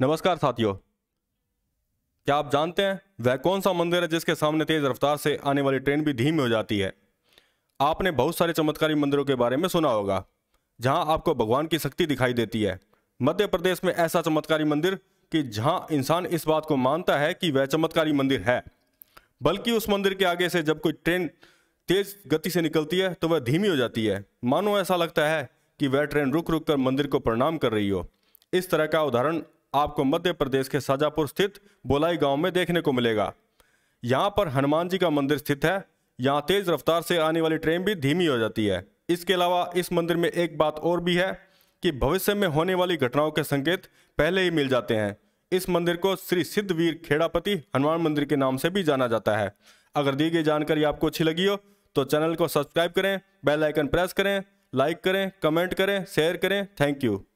नमस्कार साथियों क्या आप जानते हैं वह कौन सा मंदिर है जिसके सामने तेज रफ्तार से आने वाली ट्रेन भी धीमी हो जाती है आपने बहुत सारे चमत्कारी मंदिरों के बारे में सुना होगा जहां आपको भगवान की शक्ति दिखाई देती है मध्य प्रदेश में ऐसा चमत्कारी मंदिर कि जहां इंसान इस बात को मानता है कि वह चमत्कारी मंदिर है बल्कि उस मंदिर के आगे से जब कोई ट्रेन तेज गति से निकलती है तो वह धीमी हो जाती है मानो ऐसा लगता है कि वह ट्रेन रुक रुक कर मंदिर को प्रणाम कर रही हो इस तरह का उदाहरण आपको मध्य प्रदेश के साजापुर स्थित बोलाई गांव में देखने को मिलेगा यहां पर हनुमान जी का मंदिर स्थित है यहां तेज रफ्तार से आने वाली ट्रेन भी धीमी हो जाती है इसके अलावा इस मंदिर में एक बात और भी है कि भविष्य में होने वाली घटनाओं के संकेत पहले ही मिल जाते हैं इस मंदिर को श्री सिद्धवीर खेड़ापति हनुमान मंदिर के नाम से भी जाना जाता है अगर दी गई जानकारी आपको अच्छी लगी हो तो चैनल को सब्सक्राइब करें बेल आइकन प्रेस करें लाइक करें कमेंट करें शेयर करें थैंक यू